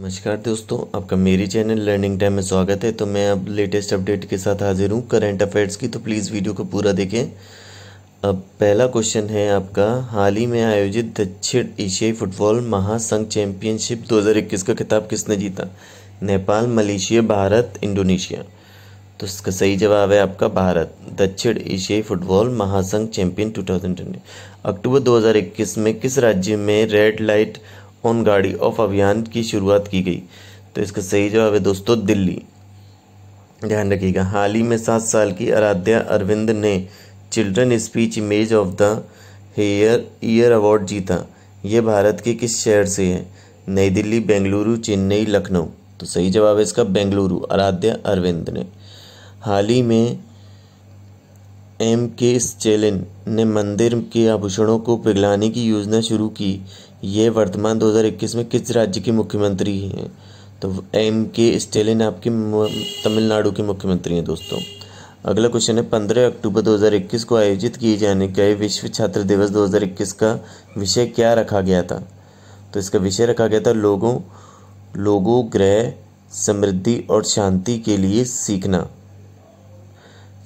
नमस्कार दोस्तों आपका मेरी चैनल लर्निंग टाइम में स्वागत है तो मैं अब लेटेस्ट अपडेट के साथ हाजिर हूँ करंट अफेयर्स की तो प्लीज़ वीडियो को पूरा देखें अब पहला क्वेश्चन है आपका हाल ही में आयोजित दक्षिण एशियाई फुटबॉल महासंघ चैंपियनशिप 2021 का खिताब किसने जीता नेपाल मलेशिया भारत इंडोनेशिया तो इसका सही जवाब है आपका भारत दक्षिण एशियाई फुटबॉल महासंघ चैंपियन टू अक्टूबर दो में किस राज्य में रेड लाइट ऑन गाड़ी ऑफ अभियान की शुरुआत की गई तो इसका सही जवाब है दोस्तों दिल्ली ध्यान रखिएगा हाल ही में सात साल की आराध्या अरविंद ने children speech image of the hair year award जीता ये भारत के किस शहर से है नई दिल्ली बेंगलुरु चेन्नई लखनऊ तो सही जवाब है इसका बेंगलुरु आराध्या अरविंद ने हाल ही में एम के स्टेलिन ने मंदिर के आभूषणों को पिघलाने की योजना शुरू की ये वर्तमान 2021 में किस राज्य के मुख्यमंत्री हैं तो एम के स्टेलिन आपके तमिलनाडु के मुख्यमंत्री हैं दोस्तों अगला क्वेश्चन है 15 अक्टूबर 2021 को आयोजित किए जाने गए विश्व छात्र दिवस 2021 का विषय क्या रखा गया था तो इसका विषय रखा गया था लोगों लोगों ग्रह समृद्धि और शांति के लिए सीखना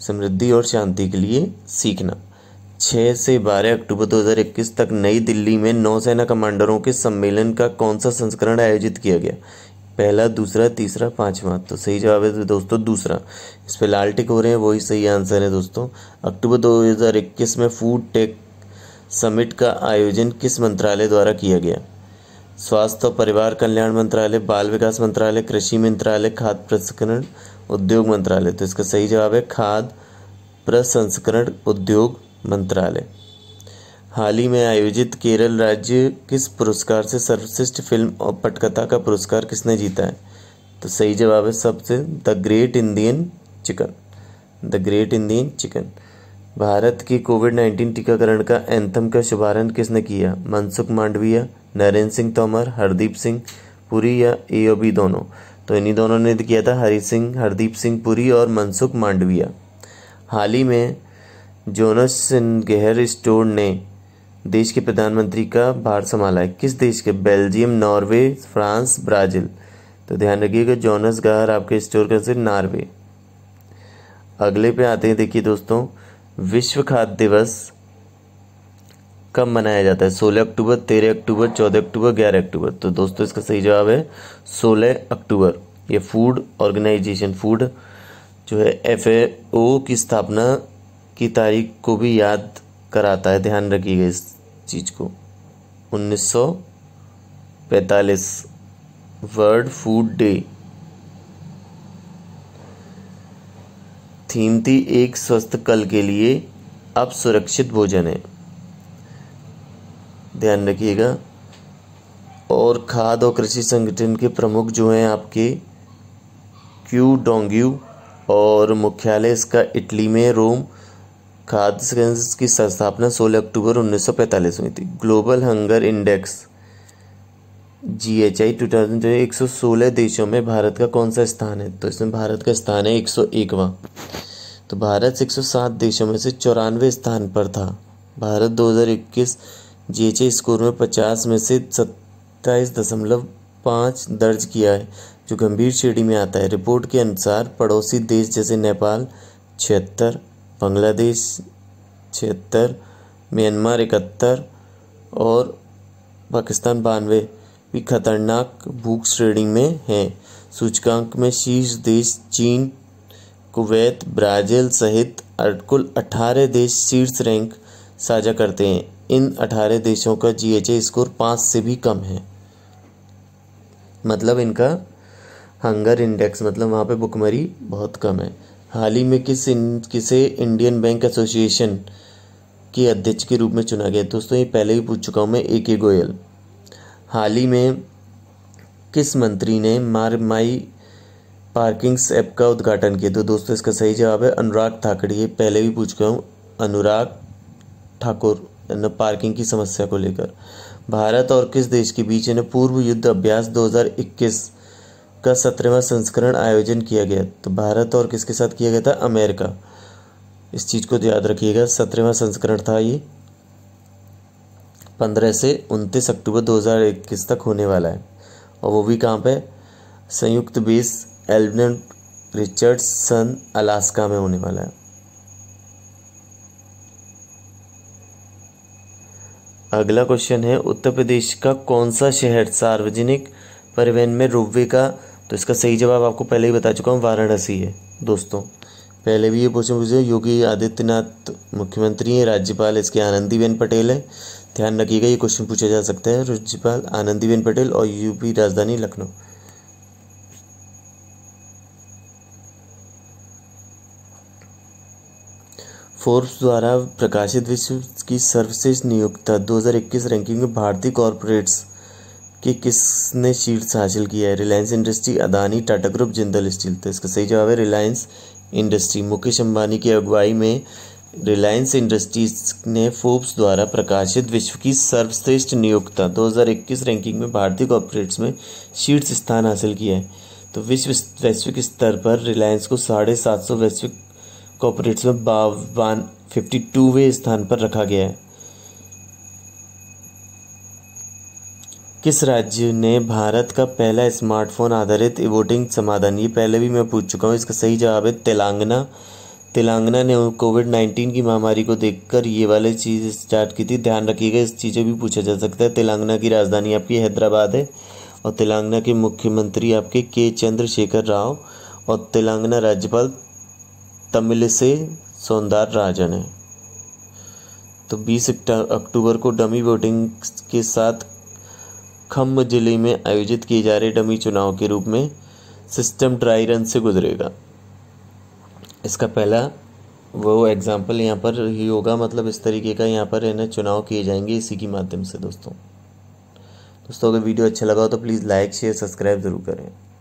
समृद्धि और शांति के लिए सीखना छः से बारह अक्टूबर 2021 तक नई दिल्ली में नौसेना कमांडरों के सम्मेलन का कौन सा संस्करण आयोजित किया गया पहला दूसरा तीसरा पाँचवा तो सही जवाब है तो दोस्तों दूसरा इस पर लाल टिक हो रहे हैं वही सही आंसर है दोस्तों अक्टूबर 2021 में फूड टेक समिट का आयोजन किस मंत्रालय द्वारा किया गया स्वास्थ्य और परिवार कल्याण मंत्रालय बाल विकास मंत्रालय कृषि मंत्रालय खाद्य प्रसंस्करण उद्योग मंत्रालय तो इसका सही जवाब है खाद प्रसंस्करण उद्योग मंत्रालय हाल ही में आयोजित केरल राज्य किस पुरस्कार से सर्वश्रेष्ठ फिल्म और पटकथा का पुरस्कार किसने जीता है तो सही जवाब है सबसे the great Indian chicken the great Indian chicken Bharat की कोविड नाइन्टीन टीकाकरण का एंथम का शुभारंभ किसने किया मनसुख मांडविया नरेंद्र सिंह तोमर हरदीप सिंह पुरी या बी दोनों तो इन्हीं दोनों ने किया था हरी सिंह हरदीप सिंह पुरी और मनसुख मांडविया हाल ही में जोनस गहर स्टोर ने देश के प्रधानमंत्री का भार संभाला है किस देश के बेल्जियम नॉर्वे फ्रांस ब्राज़ील तो ध्यान रखिएगा जोनस गहर आपके स्टोर का सिर्फ नॉर्वे अगले पे आते हैं देखिए दोस्तों विश्व खाद्य दिवस कब मनाया जाता है सोलह अक्टूबर तेरह अक्टूबर चौदह अक्टूबर ग्यारह अक्टूबर तो दोस्तों इसका सही जवाब है सोलह अक्टूबर ये फूड ऑर्गेनाइजेशन फूड जो है एफ की स्थापना की तारीख को भी याद कराता है ध्यान रखिएगा इस चीज़ को 1945 वर्ल्ड फूड डे थीम थी एक स्वस्थ कल के लिए अब सुरक्षित भोजन है ध्यान रखिएगा और खाद और कृषि संगठन के प्रमुख जो हैं आपके क्यू डोंग्यू और मुख्यालय इसका इटली में रोम खाद्य की संस्थापना 16 अक्टूबर 1945 में थी global hunger index G H I two thousand एक सौ सोलह देशों में भारत का कौन सा स्थान है तो इसमें भारत का स्थान है एक सौ एकवा तो भारत एक सौ सात देशों में से चौरानवे स्थान पर था भारत दो हज़ार इक्कीस जीएचए स्कोर में पचास में से सत्ताईस दशमलव पाँच दर्ज किया है जो गंभीर श्रेणी में आता है रिपोर्ट के अनुसार पड़ोसी देश जैसे नेपाल छिहत्तर बांग्लादेश छिहत्तर म्यांमार इकहत्तर और पाकिस्तान बानवे भी खतरनाक भूख श्रेणी में हैं सूचकांक में शीर्ष देश चीन कुवैत ब्राज़ील सहित कुल अठारह देश शीर्ष रैंक साझा करते हैं इन 18 देशों का जी एच स्कोर पाँच से भी कम है मतलब इनका हंगर इंडेक्स मतलब वहाँ पे भुखमरी बहुत कम है हाल ही में किस इन, किसे इंडियन बैंक एसोसिएशन के अध्यक्ष के रूप में चुना गया दोस्तों ये पहले ही पूछ चुका हूँ मैं ए के गोयल हाल ही में किस मंत्री ने मार माई पार्किंग्स ऐप का उद्घाटन किया तो दोस्तों इसका सही जवाब है अनुराग ठाकुर ये पहले भी पूछ गया हूँ अनुराग ठाकुर पार्किंग की समस्या को लेकर भारत और किस देश के बीच इन्हें पूर्व युद्ध अभ्यास 2021 का सत्रहवा संस्करण आयोजन किया गया तो भारत और किसके साथ किया गया था अमेरिका इस चीज़ को तो याद रखिएगा सत्रहवा संस्करण था ये पंद्रह से उनतीस अक्टूबर 2021 तक होने वाला है और वो भी कहाँ पे संयुक्त बेस एल्बन रिचर्ड सन अलास्का में होने वाला है अगला क्वेश्चन है उत्तर प्रदेश का कौन सा शहर सार्वजनिक परिवहन में रोपवे का तो इसका सही जवाब आपको पहले ही बता चुका हूँ वाराणसी है दोस्तों पहले भी ये क्वेश्चन पूछे योगी आदित्यनाथ मुख्यमंत्री हैं राज्यपाल इसके आनंदीबेन पटेल है ध्यान रखिएगा ये क्वेश्चन पूछा जा सकता है राज्यपाल आनंदीबेन पटेल और यूपी राजधानी लखनऊ फोर्ब्स द्वारा प्रकाशित विश्व की सर्वश्रेष्ठ नियोक्ता 2021 रैंकिंग में भारतीय कॉरपोरेट्स के किसने शीर्ष हासिल किया है Reliance industry Adani Tata group Jindal steel तो इसका सही जवाब है रिलायंस इंडस्ट्री मुकेश अंबानी की अगुवाई में रिलायंस इंडस्ट्रीज ने फोर्ब्स द्वारा प्रकाशित विश्व की सर्वश्रेष्ठ नियोक्ता 2021 रैंकिंग में भारतीय कॉरपोरेट्स में शीर्ष स्थान हासिल किया है तो विश्व वैश्विक स्तर पर रिलायंस को साढ़े सात सौ वैश्विक कॉपरेट्स में बावन फिफ्टी टूवें स्थान पर रखा गया है किस राज्य ने भारत का पहला स्मार्टफोन आधारित वोटिंग समाधान ये पहले भी मैं पूछ चुका हूँ इसका सही जवाब है तेलंगाना तेलंगाना ने कोविड नाइन्टीन की महामारी को देखकर ये वाले चीज़ स्टार्ट की थी ध्यान रखिएगा इस चीज़ें भी पूछा जा सकता है तेलंगाना की राजधानी आपकी हैदराबाद है और तेलंगाना के मुख्यमंत्री आपके के चंद्रशेखर राव और तेलंगाना राज्यपाल तमिल से सौंदार राजन है तो 20 अक्टूबर को डमी वोटिंग के साथ खम्भ जिले में आयोजित किए जा रहे डमी चुनाव के रूप में सिस्टम ड्राई रन से गुजरेगा इसका पहला वो एग्ज़ाम्पल यहाँ पर ही होगा मतलब इस तरीके का यहाँ पर है ना चुनाव किए जाएंगे इसी के माध्यम से दोस्तों दोस्तों अगर वीडियो अच्छा लगा हो तो प्लीज़ लाइक शेयर सब्सक्राइब ज़रूर करें